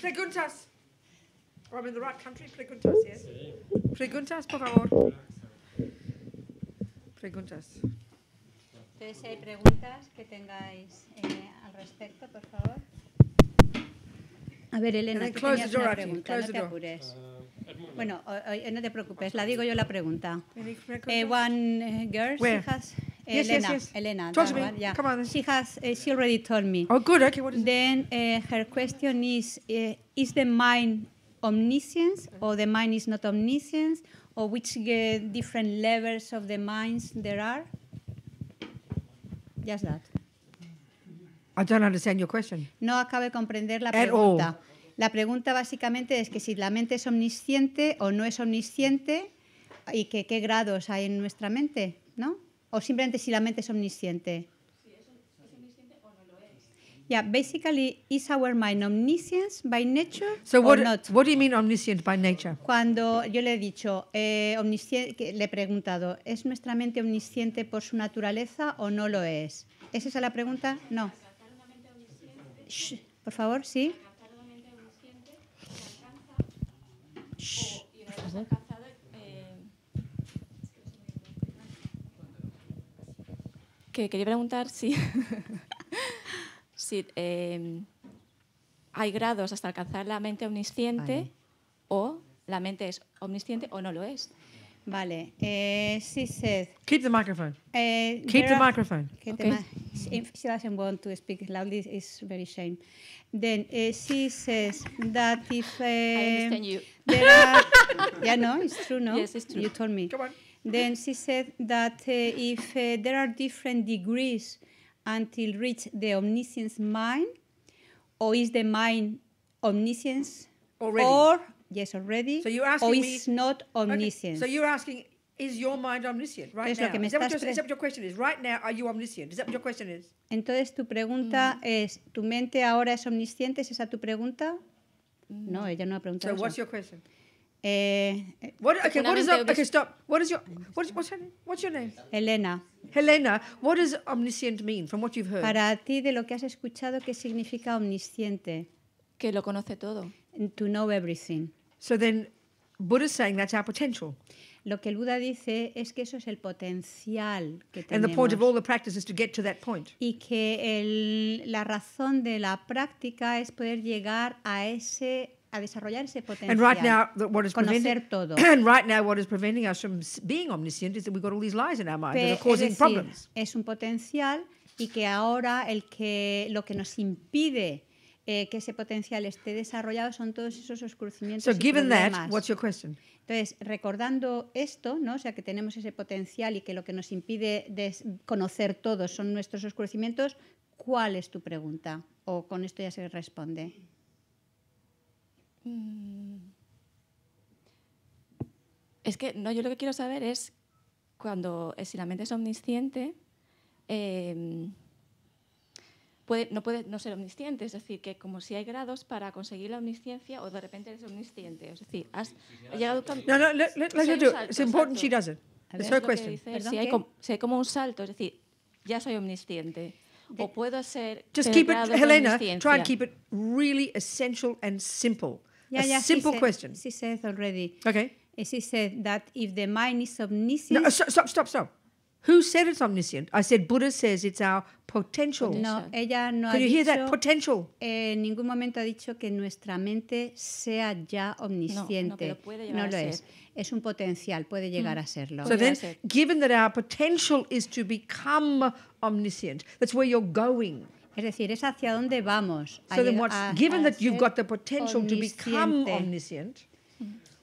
Preguntas. I'm in the right country. Preguntas, yes. Preguntas, por favor. Preguntas. Entonces, si hay preguntas que tengáis eh, al respecto, por favor. A ver, Elena, tú tenías una pregunta, no te ah, Bueno, no te preocupes, la digo yo la pregunta. Eh, one eh, girl, Where? Elena. Elena. She has. Uh, already told me. Oh, good. then uh, her question is: uh, Is the mind omniscience, mm-hmm. or the mind is not omniscience, or which different levels of the minds there are? Just that. I don't understand your question. No acabo de comprender la pregunta. La pregunta básicamente es que si la mente es omnisciente o no es omnisciente y que qué grados hay en nuestra mente, ¿no? ¿O simplemente si la mente es omnisciente? Yeah, basically, is our mind omniscient by nature so what, or not? What do you mean omniscient by nature? Cuando yo le he dicho, eh, le he preguntado, ¿es nuestra mente omnisciente por su naturaleza o no lo es? ¿Es esa la pregunta? No. omnisciente por favor, sí. Shh. que quería preguntar si, si eh, hay grados hasta alcanzar la mente omnisciente o la mente es omnisciente o no lo es. Vale, eh, she Keep the microphone. Eh, Keep the microphone. Keep okay. the if she doesn't want to speak loudly, it's very shame. Then eh, she says that if. I eh, understand you. There no, it's true, no? Yes, it's true. You told me. Come Then mm-hmm. she said that uh, if uh, there are different degrees until reach the omniscience mind, or is the mind omniscience already? Or yes, already. So you're asking or is me, not omniscient. Okay. So you're asking, is your mind omniscient right es now? Is that, your, is, that what your question is? Right now, are you omniscient? Is that what your question is? Entonces tu pregunta mm. es, ¿tu mente ahora es omnisciente? ¿Es esa tu pregunta? Mm. No, ella no ha preguntado. So eso. what's your question? Eh, eh, what, okay, what is up? Okay, stop. What is your what is, what's, her name? what's your name? Elena. Helena, what does omniscient mean from what you've heard? Para ti de lo que has escuchado, ¿qué significa omnisciente? Que lo conoce todo. To know everything. So then Buddha saying that's our potential. Lo que el Buda dice es que eso es el potencial que tenemos. And the point of all the practice is to get to that point. Y que el, la razón de la práctica es poder llegar a ese a desarrollar ese potencial. And conocer todo. And right now, what is preventing us from being omniscient is that we've got all these lies in our mind that are causing es problems. Es un potencial y que ahora el que lo que nos impide eh, que ese potencial esté desarrollado son todos esos oscurecimientos so, given That, what's your question? Entonces, recordando esto, ¿no? o sea, que tenemos ese potencial y que lo que nos impide conocer todo son nuestros oscurecimientos, ¿cuál es tu pregunta? O con esto ya se responde. Mm. Es que no, yo lo que quiero saber es cuando eh, si la mente es omnisciente, eh, puede, no puede no ser omnisciente, es decir, que como si hay grados para conseguir la omnisciencia o de repente eres omnisciente, es decir, has llegado No, no, let, let, let do. Salto, It's important she does it. It's her question. si, hay como, si como un salto, es decir, ya soy omnisciente. O puedo ser Just keep it, Helena, try and keep it really essential and simple. Yeah, a yeah, simple she question. she said already. Okay. She eh, said that if the mind is omniscient. No, stop, stop, stop. Who said it's omniscient? I said Buddha says it's our potential. No, ella no Can ha you hear dicho, that potential? Eh, en ningún momento ha dicho que nuestra mente sea ya omnisciente. No, no, puede llegar no a lo ser. es. Es un potencial, puede mm. llegar mm. a serlo. So then, given that our potential is to become omniscient, that's where you're going. Es decir, es hacia dónde vamos. So then what's, a, given a that you've got the potential to become omniscient,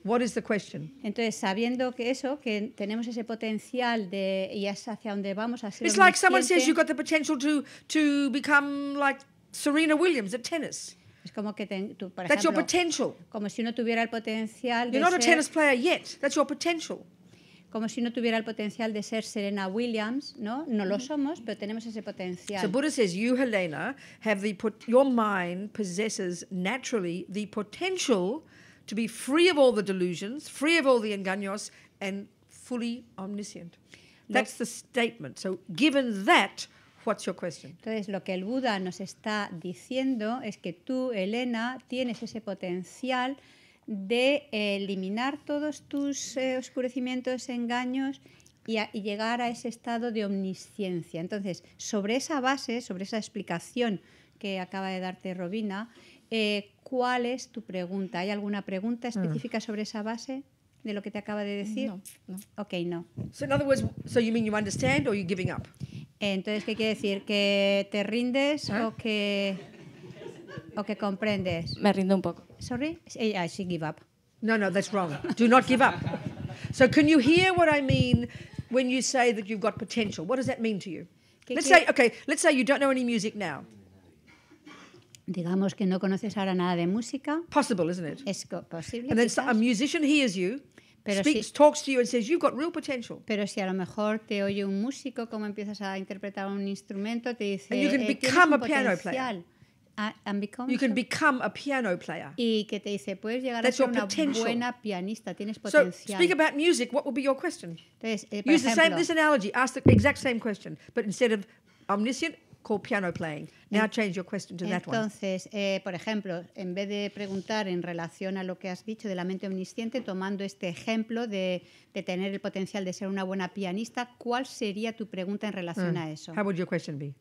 what is the question? Entonces, sabiendo que eso, que tenemos ese potencial de y es hacia dónde vamos a ser It's like someone says you've got the potential to to become like Serena Williams at tennis. Es como que ten, tú, por That's ejemplo, your potential. como si uno tuviera el potencial You're de not ser, a tennis player yet. That's your potential como si no tuviera el potencial de ser Serena Williams, ¿no? No lo somos, pero tenemos ese potencial. So Buddha says, you, Helena, have the your mind possesses naturally the potential to be free of all the delusions, free of all the engaños, and fully omniscient. That's the statement. So given that, What's your question? Entonces, lo que el Buda nos está diciendo es que tú, Elena, tienes ese potencial de eliminar todos tus eh, oscurecimientos, engaños y, llegar a ese estado de omnisciencia. Entonces, sobre esa base, sobre esa explicación que acaba de darte Robina, eh, ¿cuál es tu pregunta? ¿Hay alguna pregunta mm. específica sobre esa base? De lo que te acaba de decir? No, no. Ok, no. Entonces, ¿qué quiere decir? ¿Que te rindes ¿Eh? o, que, o que comprendes? Me rindo un poco. Sorry? Yeah, she give up. No, no, that's wrong. Do not give up. So can you hear what I mean when you say that you've got potential? What does that mean to you? Let's say, okay, let's say you don't know any music now. Digamos que no conoces ahora nada de música. Possible, isn't it? Es posible. And then quizás. a musician hears you. Pero speaks, si, talks to you and says, You've got real potential. Pero si a lo mejor te oye un músico, como empiezas a interpretar un instrumento, te dice, and you can eh, become a piano player. and become you can become a piano player. Y que te dice, puedes llegar a ser una buena pianista, tienes potencial. So, speak about music, what would be your question? Eh, Use ejemplo, the same, this analogy, ask the exact same question, but instead of omniscient, call piano playing. Now change your question to that one. Entonces, eh, por ejemplo, en vez de preguntar en relación a lo que has dicho de la mente omnisciente, tomando este ejemplo de, de tener el potencial de ser una buena pianista, ¿cuál sería tu pregunta en relación mm. a eso? How would your question be?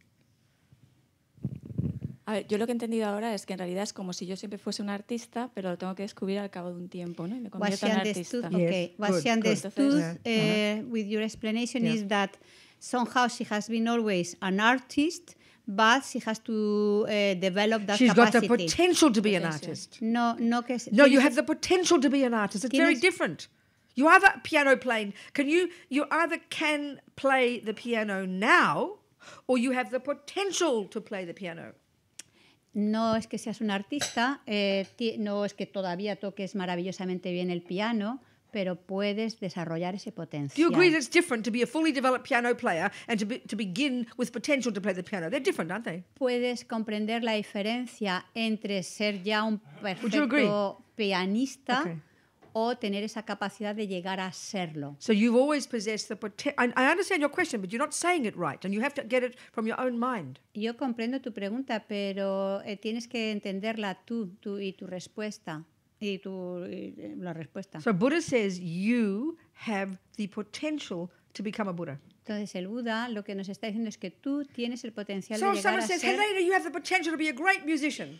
A ver, yo lo que he entendido ahora es que en realidad es como si yo siempre fuese un artista, pero lo tengo que descubrir al cabo de un tiempo, ¿no? Y me convierto en artista. Okay. What good, she understood good. Uh, with your explanation yeah. is that somehow she has been always an artist, but she has to uh, develop that She's capacity. got the potential to be potential. an artist. No, no, que no. You have the potential to be an artist. It's very different. You either piano playing. Can you? You either can play the piano now, or you have the potential to play the piano no es que seas un artista, eh, no es que todavía toques maravillosamente bien el piano, pero puedes desarrollar ese potencial. Do you agree that it's different to be a fully developed piano player and to, be, to begin with potential to play the piano? They're different, aren't they? Puedes comprender la diferencia entre ser ya un perfecto pianista o tener esa capacidad de llegar a serlo. So you've always possessed the potential. I understand your question, but you're not saying it right, and you have to get it from your own mind. Yo comprendo tu pregunta, pero eh, tienes que entenderla tú, tú y tu respuesta y tu eh, la respuesta. So Buddha says you have the potential to become a Buddha. Entonces el Buda lo que nos está diciendo es que tú tienes el potencial so de llegar a ser. So someone says, you have the potential to be a great musician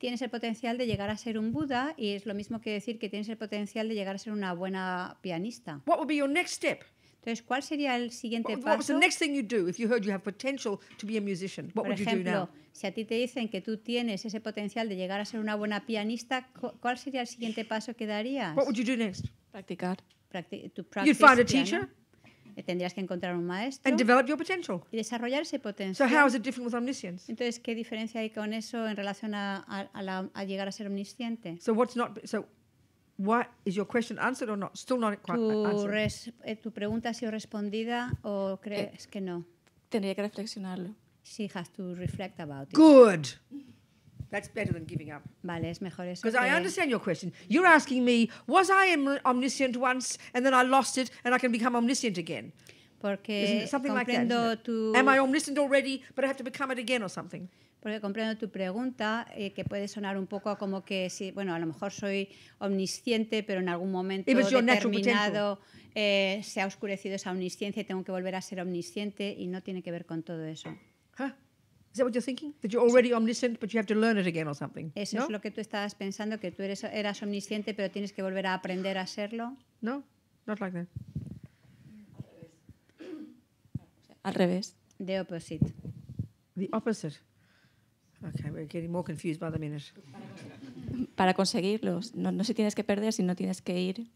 tienes el potencial de llegar a ser un Buda y es lo mismo que decir que tienes el potencial de llegar a ser una buena pianista. next Entonces, ¿cuál sería el siguiente paso? What's the next thing you do if you heard you have potential to be a musician? What Por would ejemplo, you do now? si a ti te dicen que tú tienes ese potencial de llegar a ser una buena pianista, ¿cuál sería el siguiente paso que darías? What would you do next? Practicar. ¿Practicar to practice You'd find a teacher tendrías que encontrar un maestro. Y desarrollar ese potencial. So how is it different with omniscience? Entonces, ¿qué diferencia hay con eso en relación a, llegar a ser omnisciente? So what's not so what is your question answered or not? Still not quite tu, eh, pregunta ha sido respondida o crees eh, que no? Tendría que reflexionarlo. She has to reflect about it. Good. That's better than giving up. Vale, es mejor eso. Because que... I understand your question. You're asking me, was I omniscient once and then I lost it and I can become omniscient again? Porque something comprendo like that, tu... Am I omniscient already but I have to become it again or something? Porque comprendo tu pregunta, eh, que puede sonar un poco como que, si, bueno, a lo mejor soy omnisciente, pero en algún momento determinado eh, se ha oscurecido esa omnisciencia y tengo que volver a ser omnisciente y no tiene que ver con todo eso. Is that what you're thinking? That you're already omniscient, but you have to learn it again or something. Eso no? es lo que tú estabas pensando, que tú eres, eras omnisciente, pero tienes que volver a aprender a serlo. No, not like that. Al revés. The opposite. The opposite. Okay, we're getting more confused by the minute. Para conseguirlos, no, no se tienes que perder, si no tienes que ir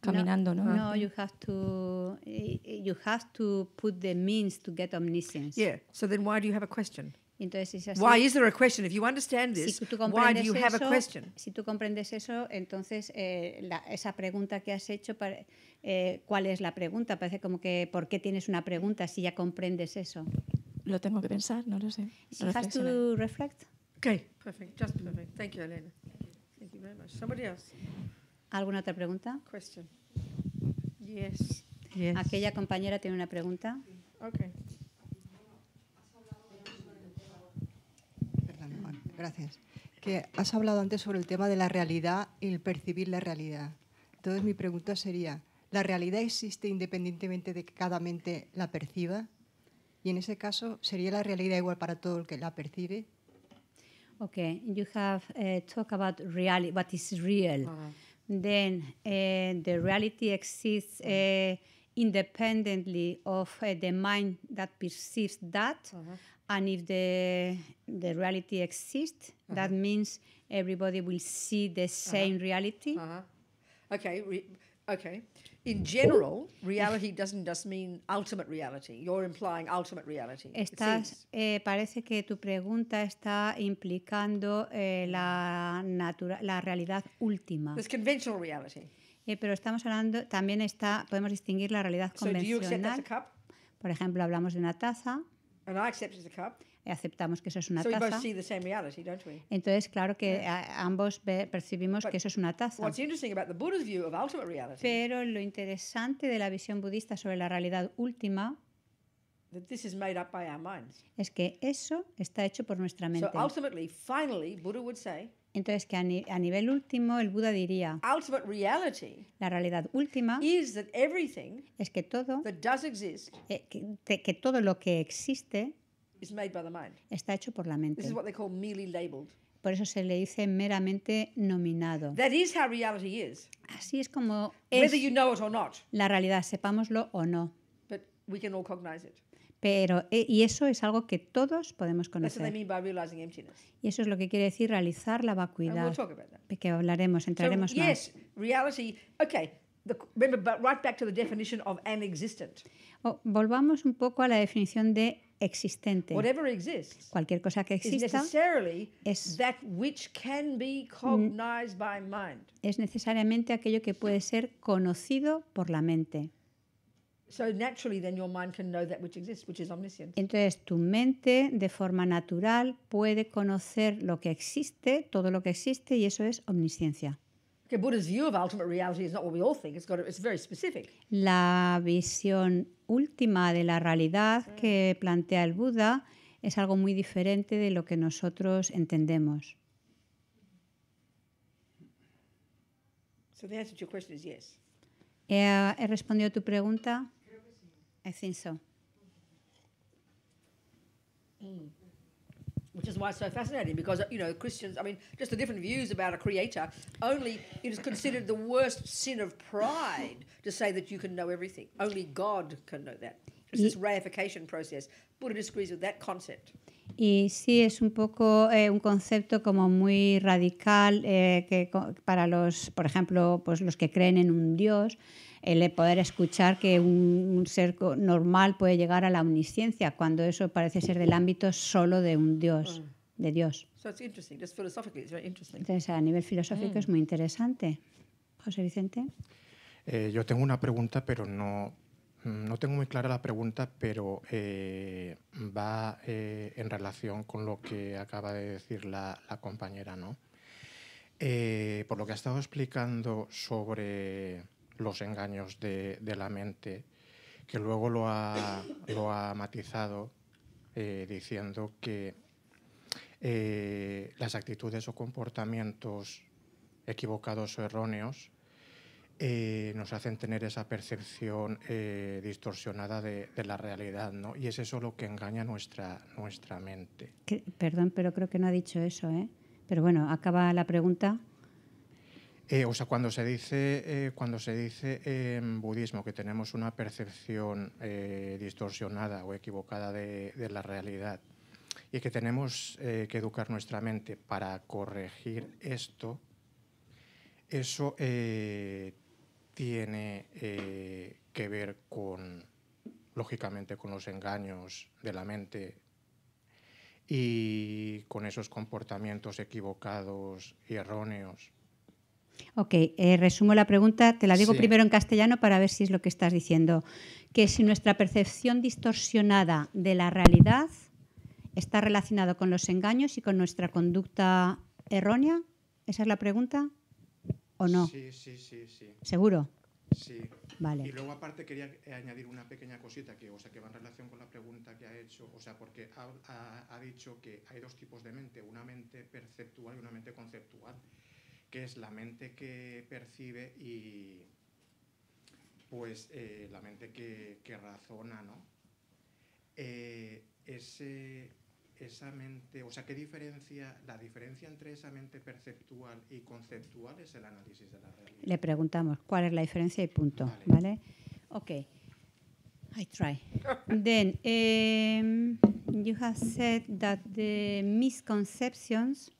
caminando, ¿no? No, you have to eh, you have to put the means to get omniscience. Yeah. So then why do you have a question? Entonces, así, why is there a question? If you understand this, si why do you eso, have a question? Si tú comprendes eso, entonces eh, la, esa pregunta que has hecho, eh, ¿cuál es la pregunta? Parece como que ¿por qué tienes una pregunta si ya comprendes eso? Lo tengo que pensar, no lo sé. Si has to reflect. Okay, perfect, just perfect. Thank you, Elena. Thank you very much. Somebody else. ¿Alguna otra pregunta? Aquella compañera tiene una pregunta. Okay. gracias. Que has hablado antes sobre el tema de la realidad y el percibir la realidad. Entonces mi pregunta sería, ¿la realidad existe independientemente de que cada mente la perciba? Y en ese caso, ¿sería la realidad igual para todo el que la percibe? Okay, you have uh, about reality, what is real. Ah. then uh, the reality exists uh, independently of uh, the mind that perceives that. Uh-huh. And if the, the reality exists, uh-huh. that means everybody will see the same uh-huh. reality. Okay, Re- okay. In mm. general, reality doesn't just mean ultimate reality. You're implying ultimate reality. Estás, eh, parece que tu pregunta está implicando eh, la, natura, la realidad última. There's conventional reality. Eh, pero estamos hablando, también está, podemos distinguir la realidad convencional. Por ejemplo, hablamos de una taza. And I accept cup aceptamos que eso es una taza. Entonces, claro que ambos percibimos que eso es una taza. Pero lo interesante de la visión budista sobre la realidad última Es que eso está hecho por nuestra mente. Entonces, que a, nivel último, el Buda diría, la realidad última es que todo, eh, que, todo lo que existe Está hecho por la mente. Por eso se le dice meramente nominado. Así es como es la realidad, sepámoslo o no. Pero, eh, y eso es algo que todos podemos conocer. Y eso es lo que quiere decir realizar la vacuidad. Que hablaremos, entraremos so, más. reality, okay, volvamos un poco a la definición de existente. Whatever exists Cualquier cosa que exista that which can be cognized by mind. es necesariamente aquello que puede ser conocido por la mente. Entonces tu mente de forma natural puede conocer lo que existe, todo lo que existe y eso es omnisciencia. La visión última de la realidad que plantea el Buda es algo muy diferente de lo que nosotros entendemos. Eh, ¿He, respondido a tu pregunta? which is why it's so fascinating because you know Christians. I mean, just the different views about a creator. Only it is considered the worst sin of pride to say that you can know everything. Only God can know that. It's this reification process. Buddha disagrees with that concept. Y sí, es un poco eh, un concepto como muy radical eh, que para los, por ejemplo, pues los que creen en un dios. el poder escuchar que un, ser normal puede llegar a la omnisciencia, cuando eso parece ser del ámbito solo de un Dios, mm. de Dios. Entonces, a nivel filosófico mm. es muy interesante. José Vicente. Eh, yo tengo una pregunta, pero no, no tengo muy clara la pregunta, pero eh, va eh, en relación con lo que acaba de decir la, la compañera, ¿no? por lo que ha estado explicando sobre los engaños de, la mente, que luego lo ha, lo ha matizado eh, diciendo que eh, las actitudes o comportamientos equivocados o erróneos eh, nos hacen tener esa percepción distorsionada de, la realidad, ¿no? Y es eso lo que engaña nuestra, nuestra mente. perdón, pero creo que no ha dicho eso, ¿eh? Pero bueno, acaba la pregunta. Eh, o sea, cuando se dice, eh, cuando se dice en budismo que tenemos una percepción eh, distorsionada o equivocada de, la realidad y que tenemos que educar nuestra mente para corregir esto, eso tiene que ver con, lógicamente, con los engaños de la mente y con esos comportamientos equivocados y erróneos Ok, eh, resumo la pregunta, te la digo primero en castellano para ver si es lo que estás diciendo, que si nuestra percepción distorsionada de la realidad está relacionada con los engaños y con nuestra conducta errónea, ¿esa es la pregunta? ¿O no? Sí, sí, sí, sí. ¿Seguro? Sí. Vale. Y luego aparte quería eh, añadir una pequeña cosita que, o sea, que va en relación con la pregunta que ha hecho, o sea, porque ha dicho que hay dos tipos de mente, una mente perceptual y una mente conceptual que es la mente que percibe y pues eh, la mente que, razona, ¿no? Eh, esa mente, o sea, ¿qué diferencia, la diferencia entre esa mente perceptual y conceptual es el análisis de la realidad? Le preguntamos cuál es la diferencia y punto, ¿vale? Ok. I try. Then eh, you have said that the misconceptions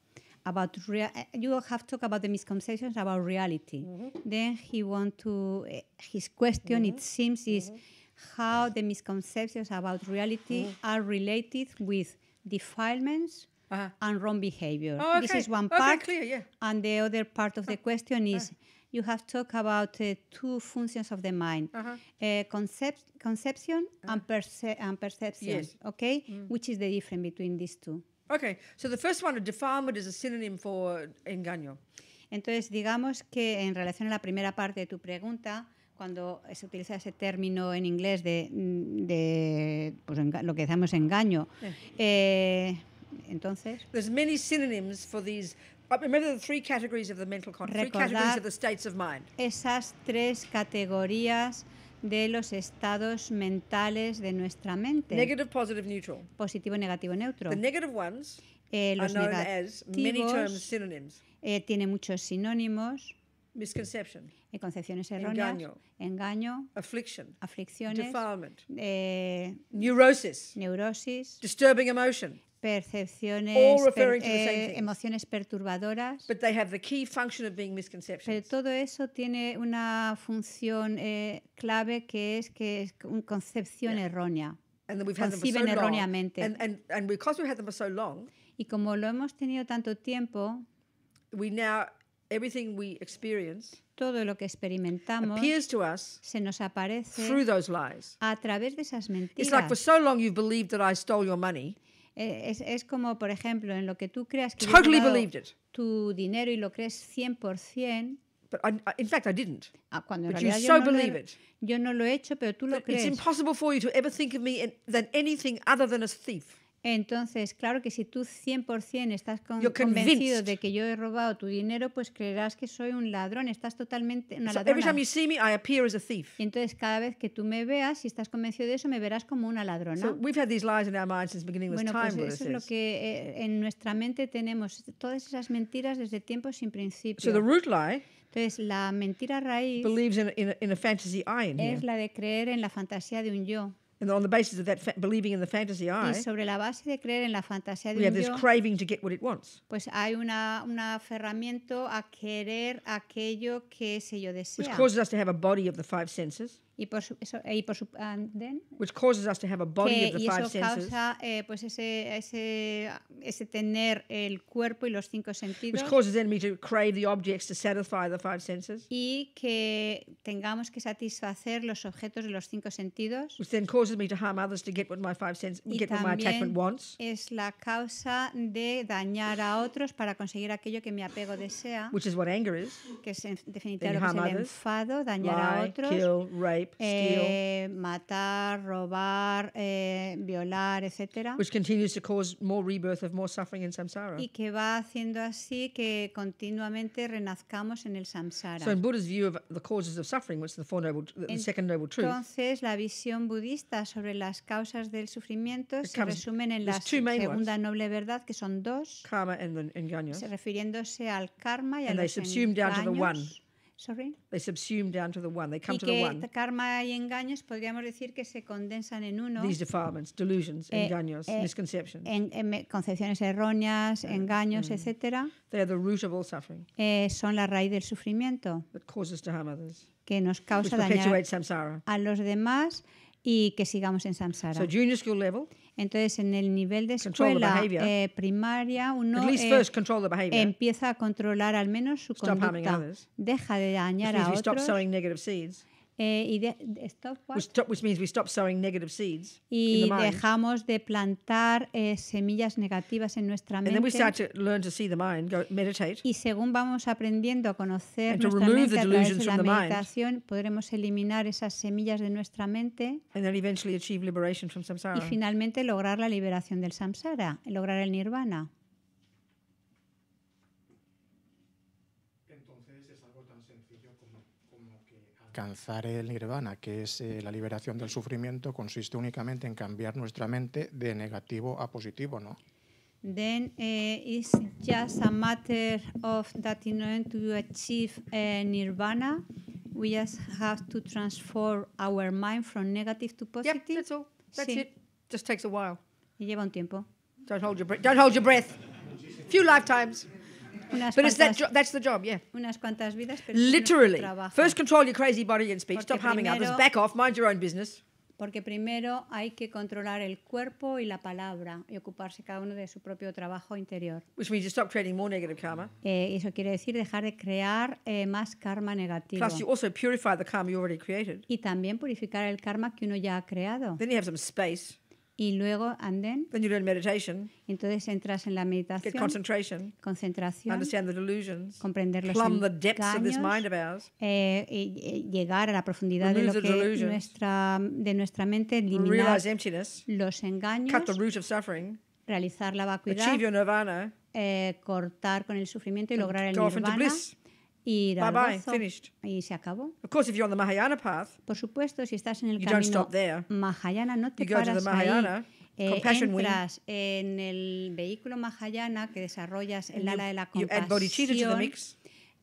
about eh, you have talked about the misconceptions about reality. Mm-hmm. Then he want to uh, his question. Mm-hmm. It seems is mm-hmm. how the misconceptions about reality mm-hmm. are related with defilements uh-huh. and wrong behavior. Oh, okay. This is one part. Okay, clear, yeah. And the other part of the oh, question is. Uh-huh. You have talked about uh, two functions of the mind: uh-huh. concept, conception and, uh-huh. perce- and, perception. Yes. Okay, mm. which is the difference between these two? Okay, so the first one, defilement is a synonym for engaño. Entonces, digamos que en relación a la primera parte de tu pregunta, cuando se utiliza ese término en inglés de, de pues, lo que llamamos engaño, yeah. eh, entonces. There's many synonyms for these. Remember the three categories of the mental content, three categories of the states of mind. Esas tres categorías de los estados mentales de nuestra mente. Positivo, negativo, neutro. Eh, los negativos eh, tiene muchos sinónimos. Misconception. Eh, concepciones erróneas. Engaño. affliction. neurosis. Neurosis. Disturbing emotion percepciones, per, eh, emociones perturbadoras. But they have the key function of being misconceptions. Pero todo eso tiene una función eh, clave que es que es una concepción yeah. errónea. And we've had Conciben so erróneamente. and, and, and because we had them for so long, y como lo hemos tenido tanto tiempo, we now everything we experience todo lo que experimentamos to us se nos aparece through those lies. a través de esas mentiras. It's like for so long you've believed that I stole your money. Eh, es, es, como, por ejemplo, en lo que tú creas que totally believed it. tu dinero y lo crees 100%. But I, in fact, I didn't. Ah, But realidad you yo, so no believe lo, it. yo no lo he hecho, pero tú lo crees. It's impossible for you to ever think of me in, than anything other than as a thief. Entonces, claro que si tú 100% estás convencido de que yo he robado tu dinero, pues creerás que soy un ladrón, estás totalmente una ladrona. y entonces cada vez que tú me veas, si estás convencido de eso, me verás como una ladrona. bueno, pues eso es lo que eh, en nuestra mente tenemos, todas esas mentiras desde tiempos sin principio. entonces, la mentira raíz es la de creer en la fantasía de un yo. And on the basis of that, fa- believing in the fantasy Y sobre la base de creer en la fantasía de we have this yo, craving to get what it wants, pues hay una, una aferramiento a querer aquello que ese yo desea. which causes us to have a body of the five senses, y por su, eso, y por su then, which causes us to have a body of the y eso five causa senses, eh, pues ese, ese, ese tener el cuerpo y los cinco sentidos which causes enemy to crave the objects to satisfy the five senses y que tengamos que satisfacer los objetos de los cinco sentidos which then causes me to harm others to get what my five senses get what my attachment wants es la causa de dañar a otros para conseguir aquello que mi apego desea which is what anger is que es en definitiva lo que es el others, enfado dañar lie, a otros kill, rape pues, rape, eh, Matar, robar, eh, violar, etcétera, Which continues to cause more rebirth of more suffering in samsara. Y que va haciendo así que continuamente renazcamos en el samsara. So in Buddha's view of the causes of suffering, which is the four noble, the Entonces, second noble truth. Entonces la visión budista sobre las causas del sufrimiento se resumen en la segunda noble verdad, que son dos. Karma and, and Se refiriéndose al karma y and a los engaños. Sorry. They subsume down to the one. They come y to the one. karma y engaños podríamos decir que se condensan en uno. These defilements, delusions, eh, engaños, eh, misconceptions. En, en, em, concepciones erróneas, eh, engaños, mm. etcétera. They are the root of all suffering. Eh, son la raíz del sufrimiento. That causes to harm others. Que nos causa dañar a los demás y que sigamos en samsara. Entonces, en el nivel de escuela eh, primaria, uno eh, empieza a controlar al menos su conducta. Deja de dañar a otros y dejamos de plantar eh, semillas negativas en nuestra mente. Y según vamos aprendiendo a conocer nuestra mente a través de la meditación, podremos eliminar esas semillas de nuestra mente. Y finalmente lograr la liberación del samsara, lograr el nirvana. alcanzar el nirvana, que es eh, la liberación del sufrimiento, consiste únicamente en cambiar nuestra mente de negativo a positivo, ¿no? Then eh, it's just a matter of that in order to achieve eh, nirvana, we just have to transform our mind from negative to positive. that's all. That's it. Just takes a while. Y lleva un tiempo. Don't hold your breath. Don't hold your breath. Few lifetimes. Unas but it's that that's the job, yeah. Unas cuantas vidas, pero Literally. First, control your crazy body and speech. Stop harming others. Back off. Mind your own business. Porque primero hay que controlar el cuerpo y la palabra y ocuparse cada uno de su propio trabajo interior. Which means you stop creating more negative karma. Eh, eso quiere decir dejar de crear eh, más karma negativo. Plus, you also purify the karma you already created. Y también purificar el karma que uno ya ha creado. Then you have some space y luego and then, entonces entras en la meditación concentration concentración comprender los the depths this mind eh, llegar a la profundidad de nuestra de nuestra mente eliminar los engaños the suffering realizar la vacuidad eh, cortar con el sufrimiento y lograr el nirvana bye bye, finished. Y se acabó. Of course, if you're on the Mahayana path, por supuesto, si estás en el camino stop there. Mahayana, no te you paras go to the Mahayana, ahí. Eh, entras en el vehículo Mahayana que desarrollas el ala de la compasión. You add bodhicitta to the mix.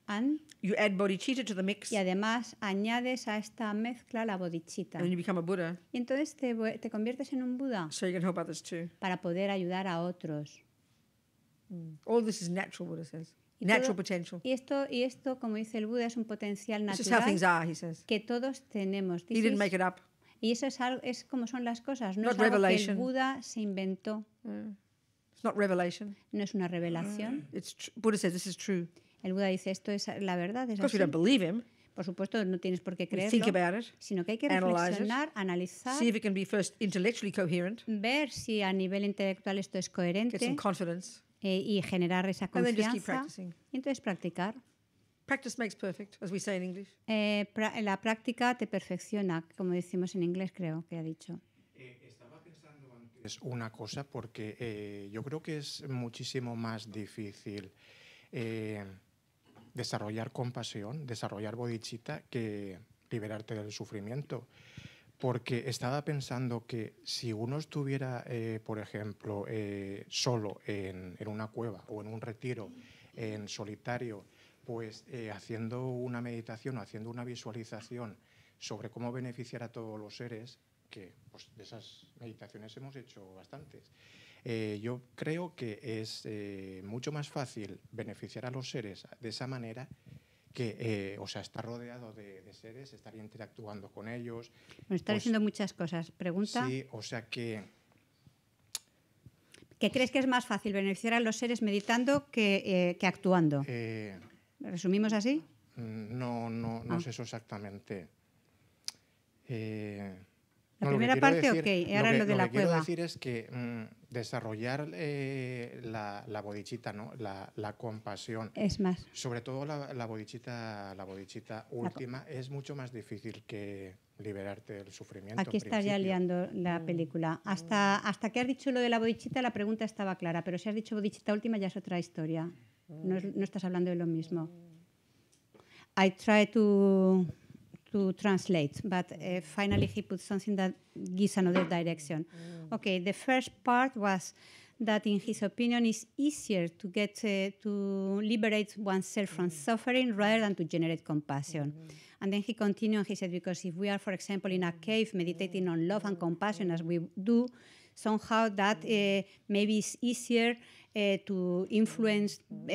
And you add bodhicitta to the mix. Y además añades a esta mezcla la bodhicitta. And you become a Buddha. Y entonces te, te conviertes en un Buda. So you can help others too. Para poder ayudar a otros. Mm. All this is natural, Buddha says natural todo, potential. Y esto, y esto, como dice el Buda, es un potencial natural are, que todos tenemos. This he didn't make it up. Y eso es, algo, es como son las cosas, no Not es algo revelation. que el Buda se inventó. Mm. It's not revelation. No es una revelación. Mm. It's Buddha says this is true. El Buda dice esto es la verdad, es así. you don't believe him. Por supuesto, no tienes por qué creerlo, it, sino que hay que reflexionar, it, analizar, see if it can be first intellectually coherent, ver si a nivel intelectual esto es coherente, get some confidence eh, y generar esa confianza. entonces practicar. la práctica te perfecciona, como decimos en inglés, creo que ha dicho. es eh, estaba pensando antes una cosa, porque eh, yo creo que es muchísimo más difícil desarrollar compasión, desarrollar bodichita, que liberarte del sufrimiento porque estaba pensando que si uno estuviera, eh, por ejemplo, eh, solo en, una cueva o en un retiro, en solitario, pues eh, haciendo una meditación o haciendo una visualización sobre cómo beneficiar a todos los seres, que pues, de esas meditaciones hemos hecho bastantes. yo creo que es mucho más fácil beneficiar a los seres de esa manera que eh, o sea, está rodeado de, seres, estaría interactuando con ellos. Bueno, está haciendo pues muchas cosas. Pregunta. Sí, o sea que. ¿Qué crees que es más fácil beneficiar a los seres meditando que, eh, actuando? Eh, ¿Resumimos así? Mm, no, no, es ah. eso exactamente. Eh, la primera parte, ok, ahora lo, que, de lo la cueva. quiero decir es que mm, desarrollar eh, la, la, bodichita, ¿no? La, la, compasión. Es más. Sobre todo la, la bodichita, la bodichita última es mucho más difícil que liberarte del sufrimiento. Aquí está ya liando la mm. película. Hasta, hasta que has dicho lo de la bodichita, la pregunta estaba clara, pero si has dicho bodichita última ya es otra historia. No, no estás hablando de lo mismo. Mm. I try to to translate, but uh, finally he put something that gives another direction. Mm. Okay, the first part was that, in his opinion, it's easier to get uh, to liberate oneself mm. from suffering rather than to generate compassion. Mm. And then he continued, he said, because if we are, for example, in a mm. cave meditating on love and compassion as we do, somehow that mm. uh, maybe is easier uh, to influence, uh,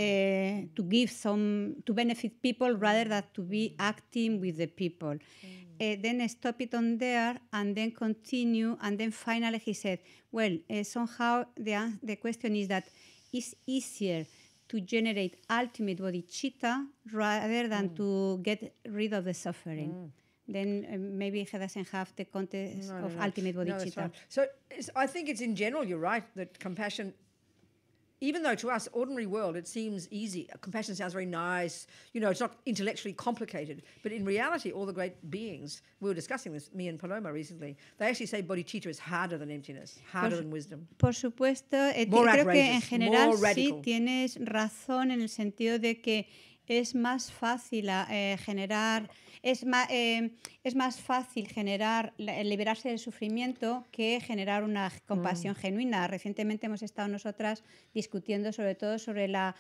to give some, to benefit people rather than to be acting with the people. Mm. Uh, then stop it on there and then continue. And then finally he said, well, uh, somehow the, the question is that it's easier to generate ultimate bodhicitta rather than mm. to get rid of the suffering. Mm. Then uh, maybe he doesn't have the context no, of no, ultimate bodhicitta. No, So I think it's in general, you're right, that compassion even though to us, ordinary world, it seems easy. Compassion sounds very nice. You know, it's not intellectually complicated. But in reality, all the great beings, we were discussing this, me and Paloma recently, they actually say bodhicitta is harder than emptiness, harder por, than wisdom. Por supuesto, eh, creo que en general sí tienes razón en el sentido de que Ah, eh, eh, es más fácil generar, es, más fácil generar, liberarse del sufrimiento que generar una compasión mm. genuina. Recientemente hemos estado nosotras discutiendo sobre todo sobre la,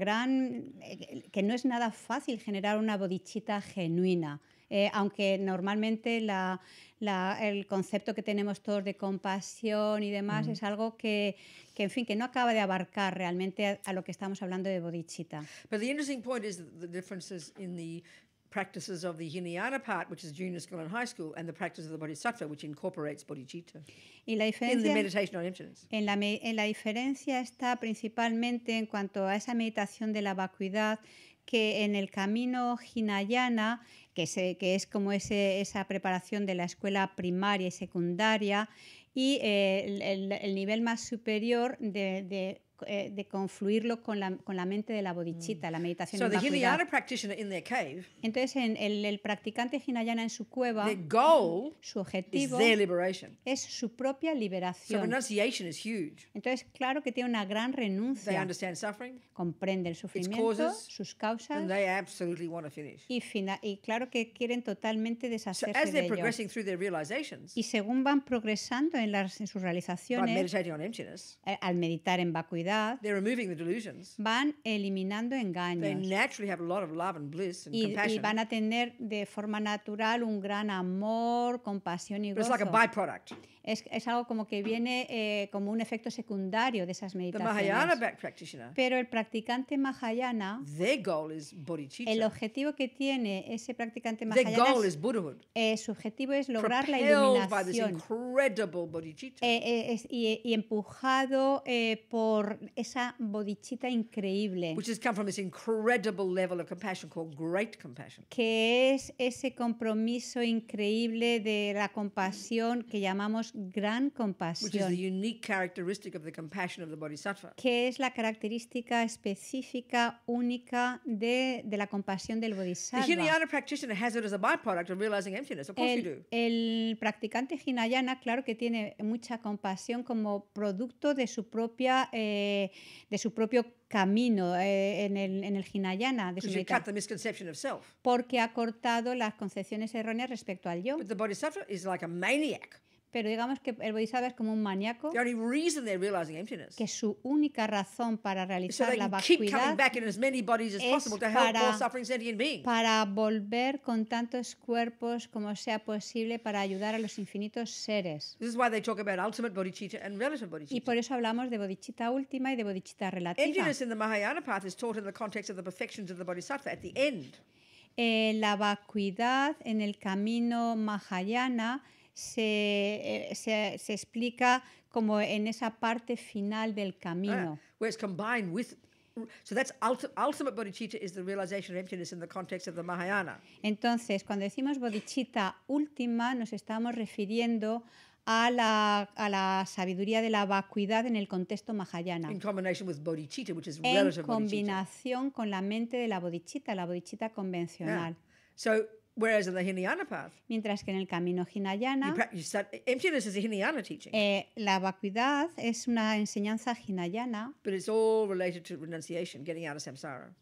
gran, eh, que no es nada fácil generar una bodichita genuina. Eh, aunque normalmente el concepto que tenemos todos de compasión y demás es algo que, en fin, que no acaba de abarcar realmente a, lo que estamos hablando de bodhicitta. Pero el interesante punto es las diferencias en las prácticas of the Hinayana part, which is junior school and high school, and the practice of the Bodhisattva, which incorporates bodhicitta y la in En la, en la diferencia está principalmente en cuanto a esa meditación de la vacuidad que en el camino Hinayana que, es como esa preparación de la escuela primaria y secundaria y eh, el, nivel más superior de eh, de confluirlo con la, con la, mente de la bodichita, mm. la meditación so Entonces, el, practicante hinayana en su cueva, su objetivo es su propia liberación. Entonces, claro que tiene una gran renuncia. comprende el sufrimiento, sus causas, Y, y, claro que quieren totalmente deshacerse de Y según van progresando en, las, en sus realizaciones, eh, al meditar en vacuidad, van eliminando engaños. Y, van a tener de forma natural un gran amor, compasión y gozo. Es, es, algo como que viene eh, como un efecto secundario de esas meditaciones. Pero el practicante Mahayana, el objetivo que tiene ese practicante Mahayana, es, eh, su objetivo es lograr la iluminación. Eh, y, y, empujado por esa bodichita increíble. Que es ese compromiso increíble de la compasión que llamamos gran compasión. Que es la característica específica única de, de la compasión del bodhisattva. el, practicante Hinayana, claro que tiene mucha compasión como producto de su propia eh, de, su propio camino eh, en, el, en el Hinayana. De su porque ha cortado las concepciones erróneas respecto al yo pero digamos que el bodhisattva es como un maníaco que su única razón para realizar la vacuidad es para, volver con tantos cuerpos como sea posible para ayudar a los infinitos seres. Y por eso hablamos de bodhicitta última y de bodhicitta relativa. la vacuidad en el camino Mahayana se, eh, se, se explica como en esa parte final del camino. Entonces, cuando decimos bodhicitta última, nos estamos refiriendo a la, a la sabiduría de la vacuidad en el contexto Mahayana. en combinación con la mente de la bodhicitta, la bodhicitta convencional. Ah, Mientras que en el camino Hinayana, la vacuidad es una enseñanza Hinayana,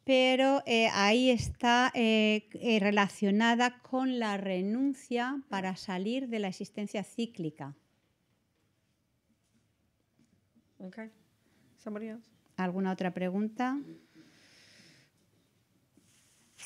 pero ahí está eh, eh, relacionada con la renuncia para salir de la existencia cíclica. ¿Alguna otra pregunta?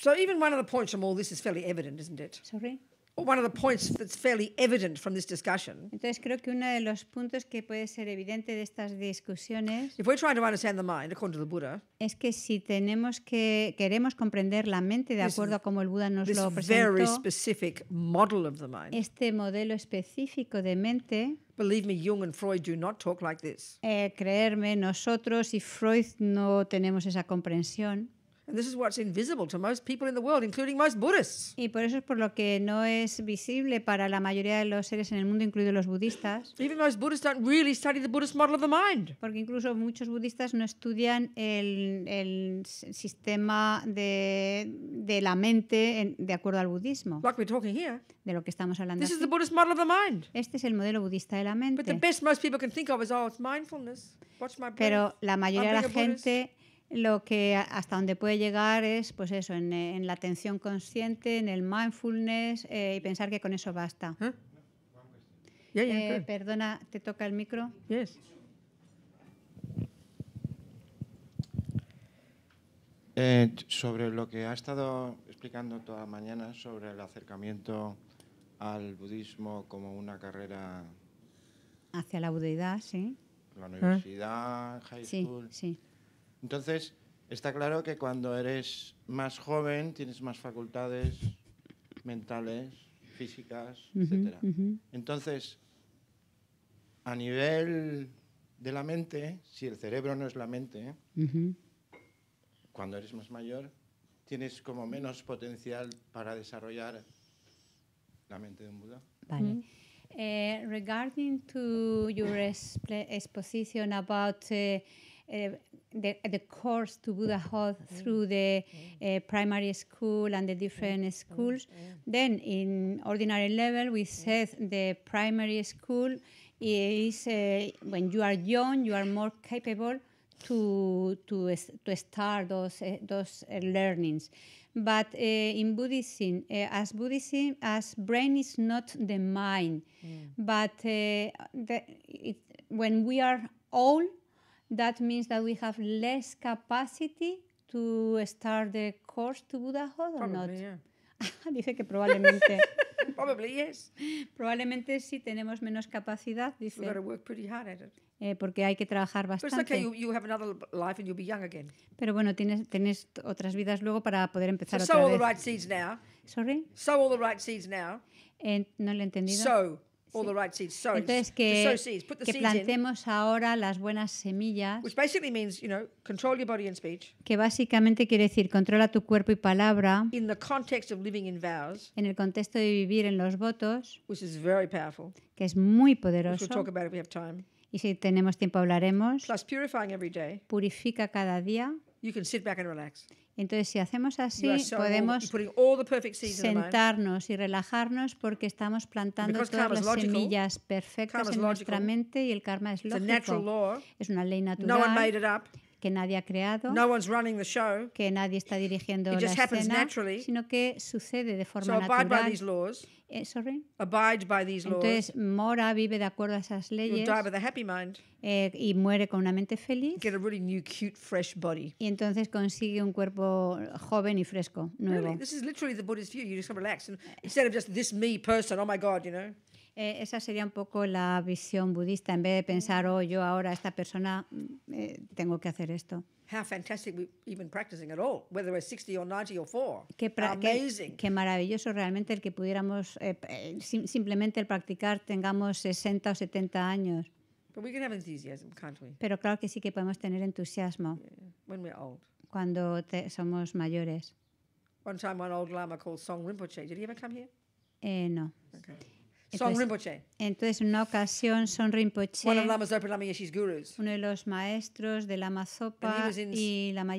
So even one of the points from all this is fairly evident, isn't it? Sorry. Or one of the points that's fairly evident from this discussion. Entonces creo que uno de los puntos que puede ser evidente de estas discusiones If we're trying to understand the mind according to the Buddha, es que si tenemos que queremos comprender la mente de acuerdo a como el Buda nos this lo very specific model of the mind. este modelo específico de mente Believe me, Jung and Freud do not talk like this. eh, creerme nosotros y Freud no tenemos esa comprensión. And this is what's invisible to most people in the world, including most Buddhists. Y por eso es por lo que no es visible para la mayoría de los seres en el mundo, incluidos los budistas. Even most Buddhists don't really study the Buddhist model of the mind. Porque incluso muchos budistas no estudian el, el sistema de, de la mente en, de acuerdo al budismo. Like we're talking here. De lo que estamos hablando. This aquí. is the Buddhist model of the mind. Este es el modelo budista de la mente. But the best most people can think of is oh, it's mindfulness. Watch my breath. Pero la mayoría de la gente lo que hasta donde puede llegar es pues eso, en, la atención consciente, en el mindfulness eh, y pensar que con eso basta. Ah. Eh, perdona, te toca el micro. Eh, sobre lo que ha estado explicando toda mañana sobre el acercamiento al budismo como una carrera hacia la budeidad, sí. La universidad, high school. sí. Entonces, está claro que cuando eres más joven tienes más facultades mentales, físicas, etcétera. Entonces, a nivel de la mente, si el cerebro no es la mente, cuando eres más mayor tienes como menos potencial para desarrollar la mente de un Buda. Vale. Eh, regarding to your exposition about eh, Eh, the, the course to Buddhahood mm-hmm. through the mm-hmm. eh, primary school and the different mm-hmm. schools. Then in ordinary level, we said the primary school is eh, when you are young, you are more capable to to to start those uh, those uh, learnings. But uh, in Buddhism, as Buddhism, as brain is not the mind, mm. but the, it, when we are old, That means that we have less capacity to start the course to Buddhahood or not? Yeah. dice que probablemente. Probably yes. Probablemente sí tenemos menos capacidad, dice. We've got to work pretty hard at it. Eh, porque hay que trabajar bastante. Pero bueno, tienes, tienes otras vidas luego para poder empezar so otra sow vez. All the right seeds now. Sorry. Sow all the right seeds now. no lo he entendido. Sow. Entonces que, plantemos ahora las buenas semillas. Que básicamente quiere decir controla tu cuerpo y palabra. En el contexto de vivir en los votos. Que es muy poderoso. Y si tenemos tiempo hablaremos. Purifica cada día. Entonces, si hacemos así, podemos sentarnos y relajarnos porque estamos plantando todas las semillas perfectas en nuestra mente y el karma es lógico. es una ley natural que nadie ha creado, no one's running the show. que nadie está dirigiendo It la just happens escena, naturally. sino que sucede de forma So abide by these laws. Eh, sorry. Abide by these laws. Entonces, Mora vive de acuerdo a esas You'll leyes die with a happy mind. eh, y muere con una mente feliz Get a really new, cute, fresh body. y entonces consigue un cuerpo joven y fresco, nuevo. Really, this is literally the Buddhist view. You just relax and instead of just this me person. Oh my God, you know. Eh, esa sería un poco la visión budista, en vez de pensar, oh, yo ahora, esta persona, mm, eh, tengo que hacer esto. Qué, maravilloso realmente el que pudiéramos, eh, simplemente el practicar, tengamos 60 o 70 años. Pero claro que sí que podemos tener entusiasmo cuando somos mayores. no. Entonces, Son en una ocasión, Son Rinpoche, uno de los maestros de la Zopa y la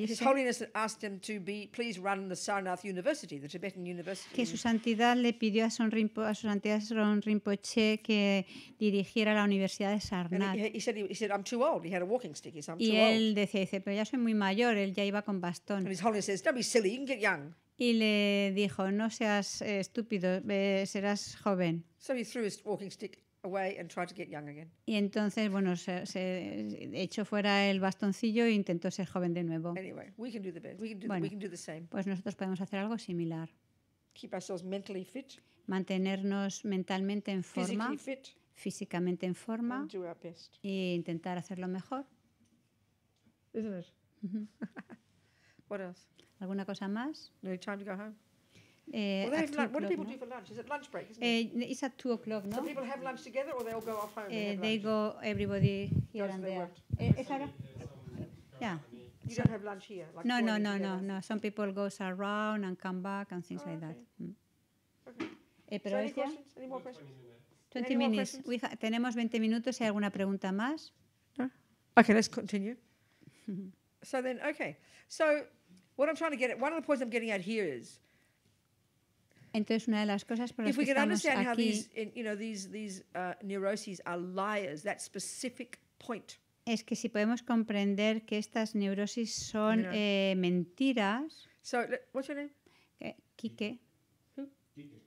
que su santidad le pidió a, Son a su santidad Rinpoche que dirigiera la Universidad de Sarnath. y él decía, dice, pero ya soy muy mayor. Él ya iba con bastón. you can get young y le dijo, no seas eh, estúpido, serás joven. Y entonces, bueno, se, echó fuera el bastoncillo e intentó ser joven de nuevo. bueno, Pues nosotros podemos hacer algo similar. Mantenernos mentalmente en forma. Físicamente en forma. e Y intentar hacerlo mejor. Isn't es What else? ¿Alguna cosa más? No eh, What do people do for lunch? Is it lunch break? Eh, o'clock, no? So people have lunch together, or they eh, go everybody here have lunch here. no, no, no, no, no. Some people go around and come back and things oh, like that. Okay. Mm. pero 20 minutes. tenemos 20 minutos. ¿Hay alguna pregunta más? Okay, let's continue. so then, okay. So What I'm trying to get at, one of the points I'm getting at here is. Entonces, una de las cosas por las que specific point. es que si podemos comprender que estas neurosis son no. eh, mentiras. So, what's your name? Kike. Kike. Kike.